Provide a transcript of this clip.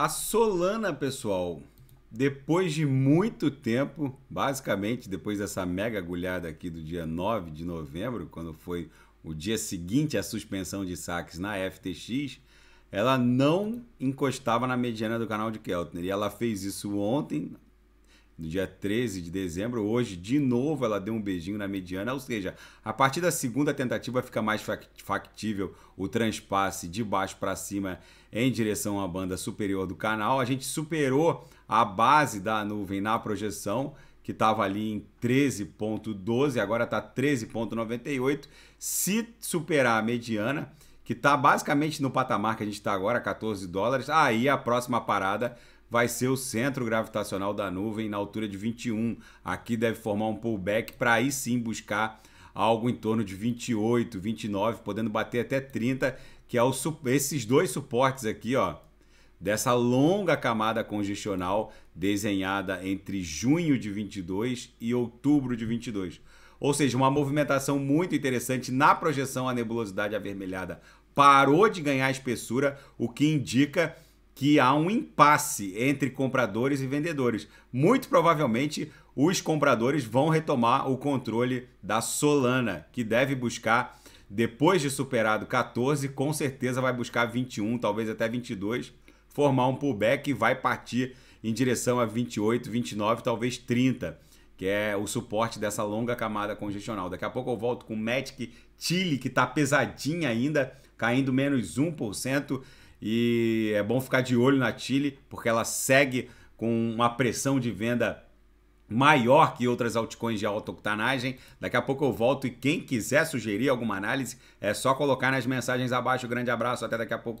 A Solana, pessoal, depois de muito tempo, basicamente depois dessa mega agulhada aqui do dia 9 de novembro, quando foi o dia seguinte à suspensão de saques na FTX, ela não encostava na mediana do canal de Keltner. E ela fez isso ontem, no dia 13 de dezembro. Hoje, de novo, ela deu um beijinho na mediana, ou seja, a partir da segunda tentativa fica mais factível o transpasse de baixo para cima em direção à banda superior do canal. A gente superou a base da nuvem na projeção, que estava ali em 13.12, agora está 13.98. Se superar a mediana, que está basicamente no patamar que a gente está agora, 14 dólares. Aí a próxima parada vai ser o centro gravitacional da nuvem na altura de 21. Aqui deve formar um pullback para aí sim buscar algo em torno de 28, 29, podendo bater até 30, que é o, esses dois suportes aqui, ó, dessa longa camada congestional desenhada entre junho de 22 e outubro de 22. Ou seja, uma movimentação muito interessante na projeção a nebulosidade avermelhada parou de ganhar espessura, o que indica que há um impasse entre compradores e vendedores. Muito provavelmente os compradores vão retomar o controle da Solana, que deve buscar depois de superado 14, com certeza vai buscar 21, talvez até 22 formar um pullback e vai partir em direção a 28, 29, talvez 30, que é o suporte dessa longa camada congestional. Daqui a pouco eu volto com o Matic Chile, que está pesadinha ainda, caindo menos 1%, e é bom ficar de olho na Chile, porque ela segue com uma pressão de venda maior que outras altcoins de alta octanagem. Daqui a pouco eu volto e quem quiser sugerir alguma análise, é só colocar nas mensagens abaixo. Grande abraço, até daqui a pouco.